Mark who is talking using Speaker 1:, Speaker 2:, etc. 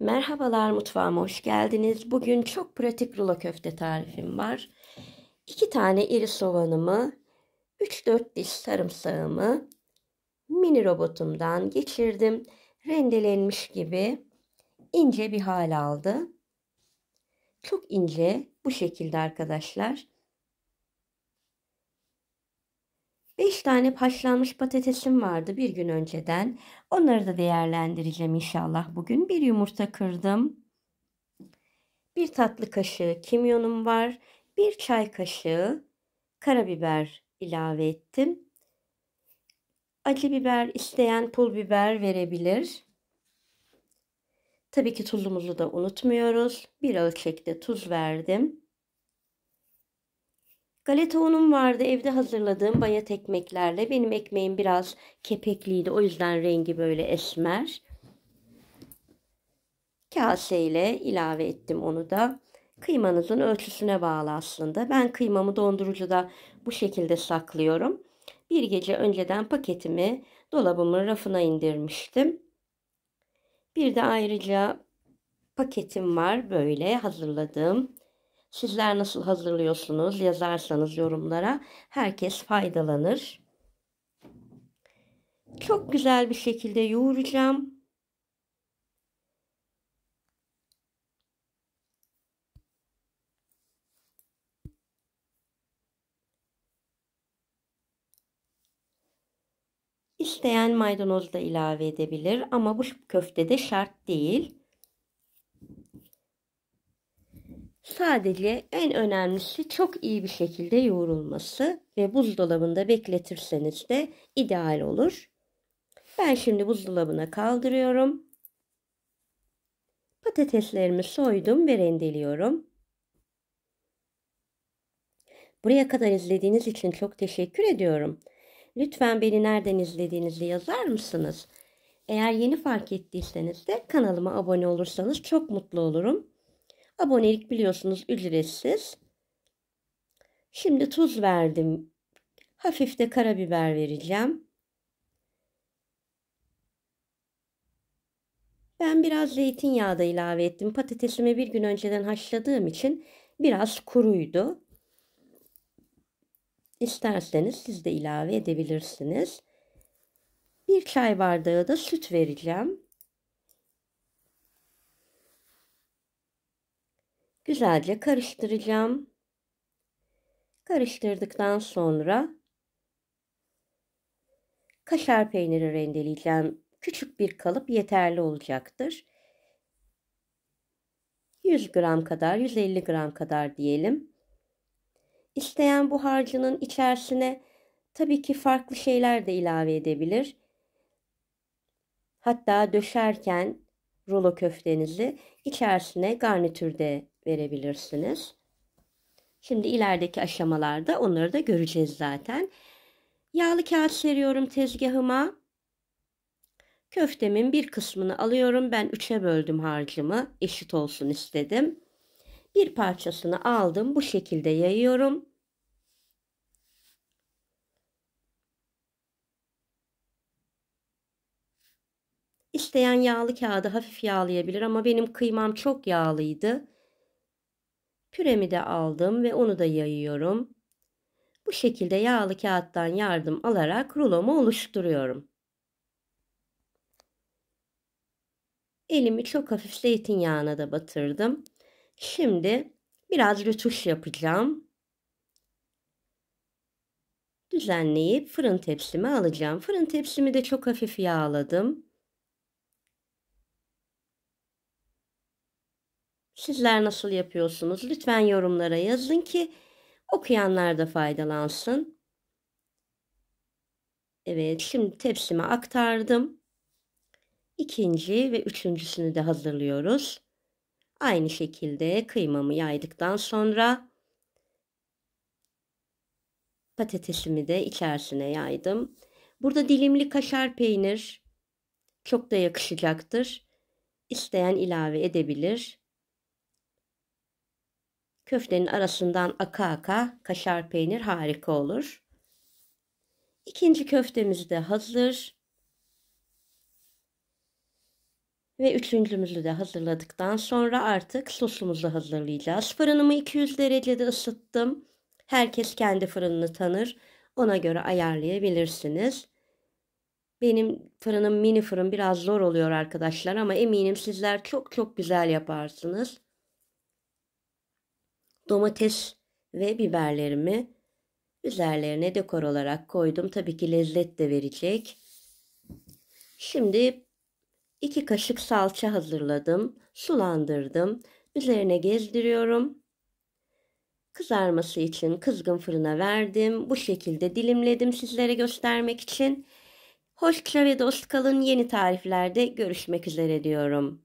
Speaker 1: Merhabalar mutfağıma hoş geldiniz. Bugün çok pratik rulo köfte tarifim var. 2 tane iri soğanımı, 3-4 diş sarımsağımı mini robotumdan geçirdim. Rendelenmiş gibi ince bir hal aldı. Çok ince bu şekilde arkadaşlar. 5 tane haşlanmış patatesim vardı bir gün önceden. Onları da değerlendireceğim inşallah bugün. Bir yumurta kırdım. Bir tatlı kaşığı kimyonum var. Bir çay kaşığı karabiber ilave ettim. Acı biber isteyen pul biber verebilir. Tabii ki tuzumuzu da unutmuyoruz. Bir ölçekte tuz verdim. Galeta unum vardı evde hazırladığım bayat ekmeklerle. Benim ekmeğim biraz kepekliydi o yüzden rengi böyle esmer. Kaseyle ilave ettim onu da. Kıymanızın ölçüsüne bağlı aslında. Ben kıymamı dondurucuda bu şekilde saklıyorum. Bir gece önceden paketimi dolabımın rafına indirmiştim. Bir de ayrıca paketim var böyle hazırladığım Sizler nasıl hazırlıyorsunuz yazarsanız yorumlara herkes faydalanır. Çok güzel bir şekilde yoğuracağım. İsteyen maydanoz da ilave edebilir ama bu köftede şart değil. Sadece en önemlisi çok iyi bir şekilde yoğurulması ve buzdolabında bekletirseniz de ideal olur. Ben şimdi buzdolabına kaldırıyorum. Patateslerimi soydum ve rendeliyorum. Buraya kadar izlediğiniz için çok teşekkür ediyorum. Lütfen beni nereden izlediğinizi yazar mısınız? Eğer yeni fark ettiyseniz de kanalıma abone olursanız çok mutlu olurum. Abonelik biliyorsunuz ücretsiz. Şimdi tuz verdim. Hafif de karabiber vereceğim. Ben biraz zeytinyağı da ilave ettim. Patatesimi bir gün önceden haşladığım için biraz kuruydu. İsterseniz siz de ilave edebilirsiniz. Bir çay bardağı da süt vereceğim. güzelce karıştıracağım. Karıştırdıktan sonra kaşar peyniri rendeleyeceğim. Küçük bir kalıp yeterli olacaktır. 100 gram kadar, 150 gram kadar diyelim. İsteyen bu harcının içerisine tabii ki farklı şeyler de ilave edebilir. Hatta döşerken rulo köftenizi içerisine garnitürde verebilirsiniz. Şimdi ilerideki aşamalarda onları da göreceğiz zaten. Yağlı kağıt seriyorum tezgahıma. Köftemin bir kısmını alıyorum. Ben üçe böldüm harcımı. Eşit olsun istedim. Bir parçasını aldım. Bu şekilde yayıyorum. İsteyen yağlı kağıdı hafif yağlayabilir ama benim kıymam çok yağlıydı. Püremi de aldım ve onu da yayıyorum. Bu şekilde yağlı kağıttan yardım alarak rulomu oluşturuyorum. Elimi çok hafif zeytinyağına da batırdım. Şimdi biraz rötuş yapacağım. Düzenleyip fırın tepsime alacağım. Fırın tepsimi de çok hafif yağladım. Sizler nasıl yapıyorsunuz? Lütfen yorumlara yazın ki okuyanlar da faydalansın. Evet, şimdi tepsime aktardım. İkinci ve üçüncüsünü de hazırlıyoruz. Aynı şekilde kıymamı yaydıktan sonra patatesimi de içerisine yaydım. Burada dilimli kaşar peynir çok da yakışacaktır. İsteyen ilave edebilir. Köftenin arasından aka aka kaşar peynir harika olur. İkinci köftemiz de hazır. Ve üçüncümüzü de hazırladıktan sonra artık sosumuzu hazırlayacağız. Fırınımı 200 derecede ısıttım. Herkes kendi fırınını tanır. Ona göre ayarlayabilirsiniz. Benim fırınım mini fırın biraz zor oluyor arkadaşlar ama eminim sizler çok çok güzel yaparsınız domates ve biberlerimi üzerlerine dekor olarak koydum. Tabii ki lezzet de verecek. Şimdi 2 kaşık salça hazırladım. Sulandırdım. Üzerine gezdiriyorum. Kızarması için kızgın fırına verdim. Bu şekilde dilimledim sizlere göstermek için. Hoşça ve dost kalın. Yeni tariflerde görüşmek üzere diyorum.